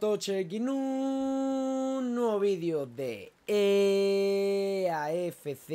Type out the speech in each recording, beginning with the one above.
Toche todos, un nuevo vídeo de EAFC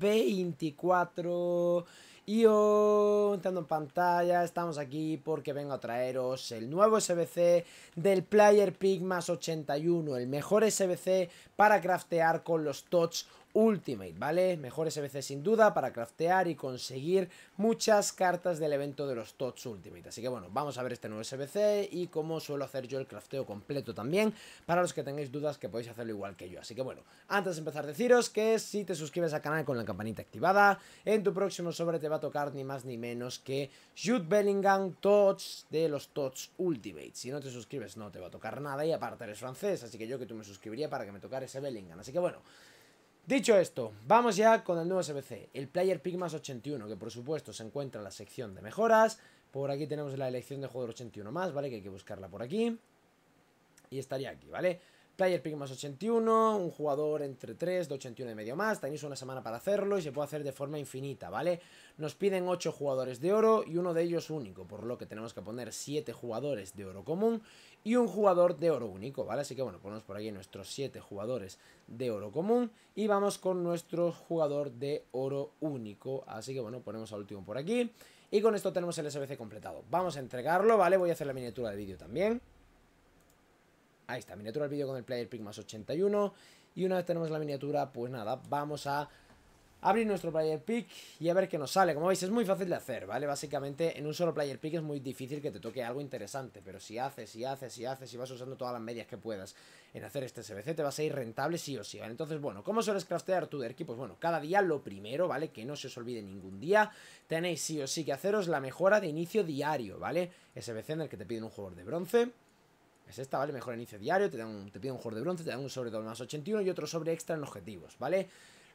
24 y entrando en pantalla, estamos aquí porque vengo a traeros el nuevo SBC del Player Pick más 81, el mejor SBC para craftear con los TOTS Ultimate, ¿vale? Mejor SBC sin duda para craftear y conseguir muchas cartas del evento de los TOTS Ultimate. Así que bueno, vamos a ver este nuevo SBC y cómo suelo hacer yo el crafteo completo también, para los que tengáis dudas que podéis hacerlo igual que yo. Así que bueno, antes de empezar deciros que si te suscribes al canal con la campanita activada, en tu próximo sobre te va a tocar ni más ni menos que Jude Bellingham TOTS de los TOTS Ultimate. Si no te suscribes no te va a tocar nada y aparte eres francés, así que yo que tú me suscribiría para que me tocara ese Bellingham. Así que bueno... Dicho esto, vamos ya con el nuevo SBC, el Player Pigmas 81, que por supuesto se encuentra en la sección de mejoras. Por aquí tenemos la elección de jugador 81 más, ¿vale? Que hay que buscarla por aquí. Y estaría aquí, ¿vale? vale Player pick más 81, un jugador entre 3 de 81 y medio más. Tenéis una semana para hacerlo y se puede hacer de forma infinita, ¿vale? Nos piden 8 jugadores de oro y uno de ellos único, por lo que tenemos que poner 7 jugadores de oro común y un jugador de oro único, ¿vale? Así que bueno, ponemos por aquí nuestros 7 jugadores de oro común y vamos con nuestro jugador de oro único. Así que bueno, ponemos al último por aquí. Y con esto tenemos el SBC completado. Vamos a entregarlo, ¿vale? Voy a hacer la miniatura de vídeo también. Ahí está, miniatura del vídeo con el player pick más 81. Y una vez tenemos la miniatura, pues nada, vamos a abrir nuestro player pick y a ver qué nos sale. Como veis, es muy fácil de hacer, ¿vale? Básicamente, en un solo player pick es muy difícil que te toque algo interesante, pero si haces, si haces, si haces, y vas usando todas las medias que puedas en hacer este SBC, te vas a ir rentable sí o sí, Entonces, bueno, ¿cómo sueles craftear tu equipo Pues bueno, cada día lo primero, ¿vale? Que no se os olvide ningún día, tenéis sí o sí que haceros la mejora de inicio diario, ¿vale? SBC en el que te piden un jugador de bronce es esta, ¿vale? Mejor inicio diario, te, dan un, te pide un jugador de bronce, te dan un sobre 2 más 81 y otro sobre extra en objetivos, ¿vale?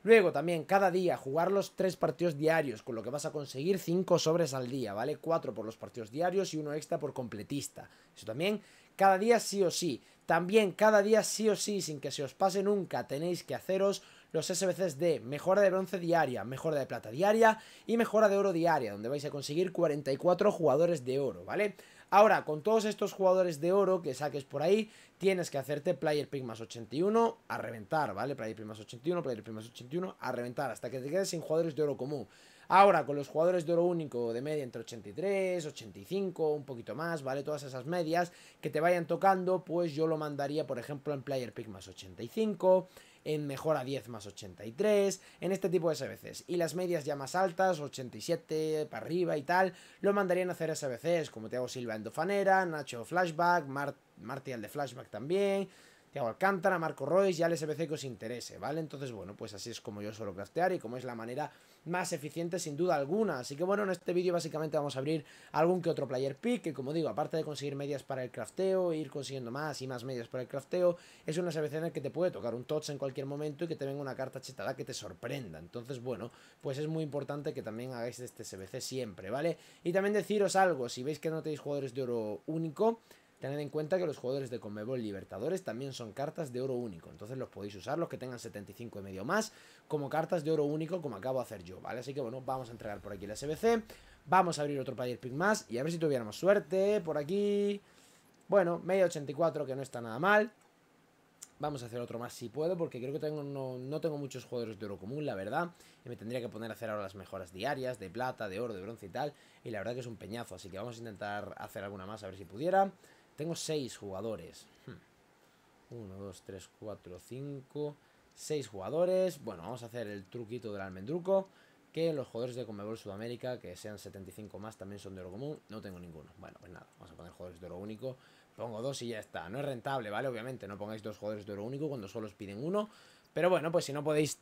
Luego también cada día jugar los tres partidos diarios, con lo que vas a conseguir 5 sobres al día, ¿vale? 4 por los partidos diarios y uno extra por completista. Eso también, cada día sí o sí. También cada día sí o sí, sin que se os pase nunca, tenéis que haceros los SBCs de mejora de bronce diaria, mejora de plata diaria y mejora de oro diaria, donde vais a conseguir 44 jugadores de oro, ¿vale? Ahora, con todos estos jugadores de oro que saques por ahí, tienes que hacerte player pick más 81 a reventar, ¿vale? Player pick más 81, player pick 81 a reventar, hasta que te quedes sin jugadores de oro común. Ahora, con los jugadores de oro único de media entre 83, 85, un poquito más, ¿vale? Todas esas medias que te vayan tocando, pues yo lo mandaría, por ejemplo, en player pick más 85 en mejora 10 más 83, en este tipo de SBCs. Y las medias ya más altas, 87 para arriba y tal, lo mandarían a hacer SBCs como Thiago Silva en Dofanera, Nacho Flashback, Martial de Flashback también, Tiago Alcántara, Marco Royce y al SBC que os interese, ¿vale? Entonces, bueno, pues así es como yo suelo craftear y como es la manera más eficiente sin duda alguna. Así que bueno, en este vídeo básicamente vamos a abrir algún que otro player pick, que como digo, aparte de conseguir medias para el crafteo, ir consiguiendo más y más medias para el crafteo, es una SBC en el que te puede tocar un touch en cualquier momento y que te venga una carta chetada que te sorprenda. Entonces, bueno, pues es muy importante que también hagáis este SBC siempre, ¿vale? Y también deciros algo, si veis que no tenéis jugadores de oro único, Tened en cuenta que los jugadores de Conmebol Libertadores también son cartas de oro único. Entonces los podéis usar, los que tengan 75 y medio más, como cartas de oro único, como acabo de hacer yo, ¿vale? Así que bueno, vamos a entregar por aquí la SBC. Vamos a abrir otro player pick más y a ver si tuviéramos suerte por aquí. Bueno, media 84, que no está nada mal. Vamos a hacer otro más si puedo, porque creo que tengo, no tengo muchos jugadores de oro común, la verdad. Y me tendría que poner a hacer ahora las mejoras diarias, de plata, de oro, de bronce y tal. Y la verdad que es un peñazo, así que vamos a intentar hacer alguna más, a ver si pudiera. Tengo 6 jugadores. 1, 2, 3, 4, 5, 6 jugadores. Bueno, vamos a hacer el truquito del almendruco. Que los jugadores de Conmebol Sudamérica, que sean 75 más, también son de oro común. No tengo ninguno. Bueno, pues nada, vamos a poner jugadores de oro único. Pongo dos y ya está. No es rentable, ¿vale? Obviamente, no pongáis dos jugadores de oro único cuando solo os piden uno. Pero bueno, pues si no podéis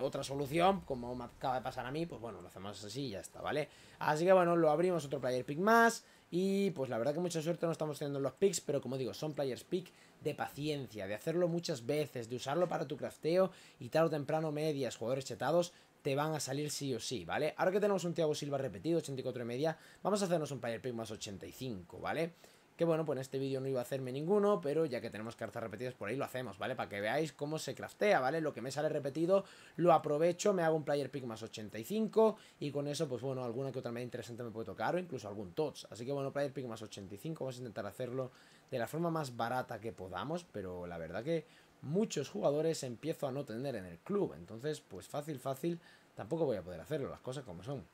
otra solución, como me acaba de pasar a mí, pues bueno, lo hacemos así y ya está, ¿vale? Así que bueno, lo abrimos otro player pick más. Y pues la verdad que mucha suerte no estamos teniendo los picks, pero como digo, son players pick de paciencia, de hacerlo muchas veces, de usarlo para tu crafteo y tarde o temprano medias, jugadores chetados, te van a salir sí o sí, ¿vale? Ahora que tenemos un Thiago Silva repetido, 84 y media, vamos a hacernos un player pick más 85, ¿vale? vale que bueno, pues en este vídeo no iba a hacerme ninguno, pero ya que tenemos cartas repetidas por ahí lo hacemos, ¿vale? Para que veáis cómo se craftea, ¿vale? Lo que me sale repetido lo aprovecho, me hago un player pick más 85 y con eso, pues bueno, alguna que otra media interesante me puede tocar o incluso algún tots. Así que bueno, player pick más 85, vamos a intentar hacerlo de la forma más barata que podamos, pero la verdad que muchos jugadores empiezo a no tener en el club, entonces pues fácil, fácil, tampoco voy a poder hacerlo, las cosas como son.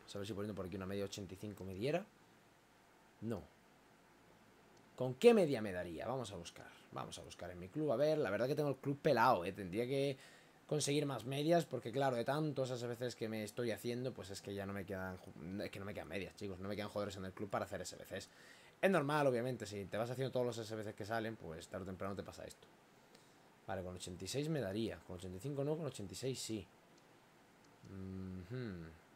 Vamos a ver si poniendo por aquí una media 85 me diera. No, ¿Con qué media me daría? Vamos a buscar. Vamos a buscar en mi club. A ver, la verdad que tengo el club pelado, ¿eh? Tendría que conseguir más medias porque, claro, de tantos esas veces que me estoy haciendo, pues es que ya no me quedan... Es que no me quedan medias, chicos. No me quedan jugadores en el club para hacer SBCs. Es normal, obviamente. Si te vas haciendo todos los SBCs que salen, pues tarde o temprano te pasa esto. Vale, con 86 me daría. Con 85 no, con 86 sí.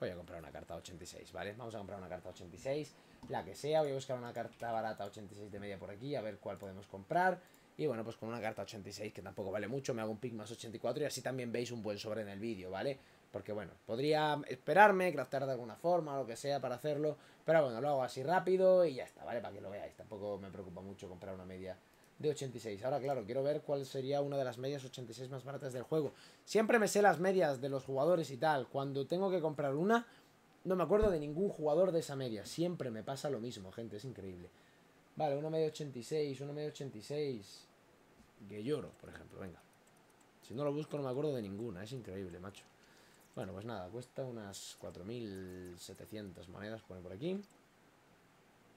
Voy a comprar una carta 86, ¿vale? Vamos a comprar una carta 86 la que sea. Voy a buscar una carta barata 86 de media por aquí, a ver cuál podemos comprar. Y bueno, pues con una carta 86 que tampoco vale mucho, me hago un pick más 84 y así también veis un buen sobre en el vídeo, ¿vale? Porque bueno, podría esperarme, craftar de alguna forma, lo que sea para hacerlo. Pero bueno, lo hago así rápido y ya está, ¿vale? Para que lo veáis, tampoco me preocupa mucho comprar una media de 86. Ahora, claro, quiero ver cuál sería una de las medias 86 más baratas del juego. Siempre me sé las medias de los jugadores y tal. Cuando tengo que comprar una, no me acuerdo de ningún jugador de esa media. Siempre me pasa lo mismo, gente. Es increíble. Vale, 1,86, que lloro por ejemplo, venga. Si no lo busco no me acuerdo de ninguna. Es increíble, macho. Bueno, pues nada, cuesta unas 4.700 monedas, poner por aquí.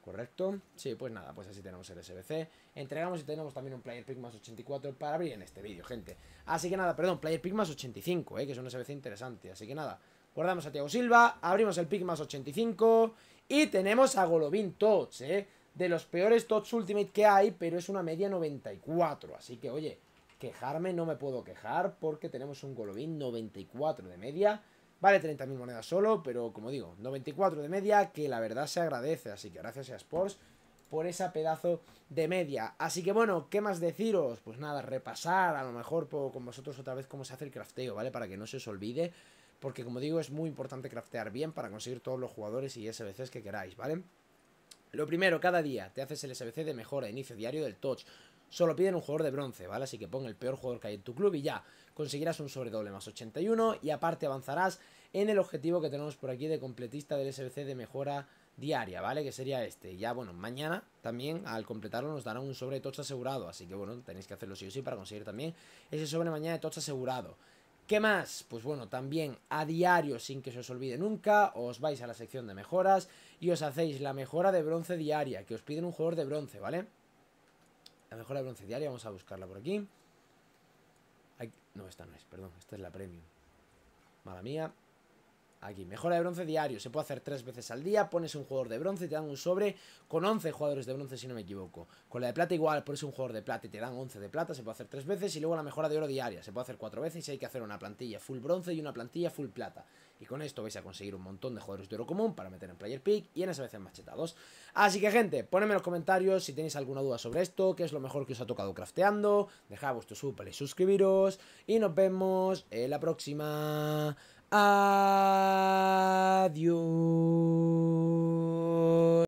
¿Correcto? Sí, pues nada, pues así tenemos el SBC. Entregamos y tenemos también un Player Pick más 84 para abrir en este vídeo, gente. Así que nada, perdón, Player Pick más 85, eh, que es un SBC interesante. Así que nada, Guardamos a Tiago Silva, abrimos el pick más 85 y tenemos a Golovin Tots, ¿eh? De los peores Tots Ultimate que hay, pero es una media 94. Así que, oye, quejarme no me puedo quejar porque tenemos un Golovin 94 de media. Vale 30.000 monedas solo, pero como digo, 94 de media que la verdad se agradece. Así que gracias a Sports por esa pedazo de media. Así que bueno, ¿qué más deciros? Pues nada, repasar a lo mejor con vosotros otra vez cómo se hace el crafteo, ¿vale? Para que no se os olvide porque como digo es muy importante craftear bien para conseguir todos los jugadores y SBCs que queráis, ¿vale? Lo primero, cada día te haces el SBC de mejora inicio diario del touch. Solo piden un jugador de bronce, ¿vale? Así que pon el peor jugador que hay en tu club y ya. Conseguirás un doble más 81 y aparte avanzarás en el objetivo que tenemos por aquí de completista del SBC de mejora diaria, ¿vale? Que sería este. Ya, bueno, mañana también al completarlo nos darán un sobre de touch asegurado. Así que, bueno, tenéis que hacerlo sí o sí para conseguir también ese sobre mañana de touch asegurado. ¿Qué más? Pues bueno, también a diario, sin que se os olvide nunca, os vais a la sección de mejoras y os hacéis la mejora de bronce diaria, que os piden un jugador de bronce, ¿vale? La mejora de bronce diaria, vamos a buscarla por aquí. no, esta no es, perdón, esta es la premium. Mala mía. Aquí, mejora de bronce diario, se puede hacer tres veces al día, pones un jugador de bronce y te dan un sobre con 11 jugadores de bronce si no me equivoco. Con la de plata igual, pones un jugador de plata y te dan 11 de plata, se puede hacer tres veces y luego la mejora de oro diaria, se puede hacer cuatro veces y hay que hacer una plantilla full bronce y una plantilla full plata. Y con esto vais a conseguir un montón de jugadores de oro común para meter en player pick y en esa vez en machetados. Así que gente, ponedme en los comentarios si tenéis alguna duda sobre esto, qué es lo mejor que os ha tocado crafteando, dejad vuestro super y suscribiros y nos vemos en la próxima. Adiós.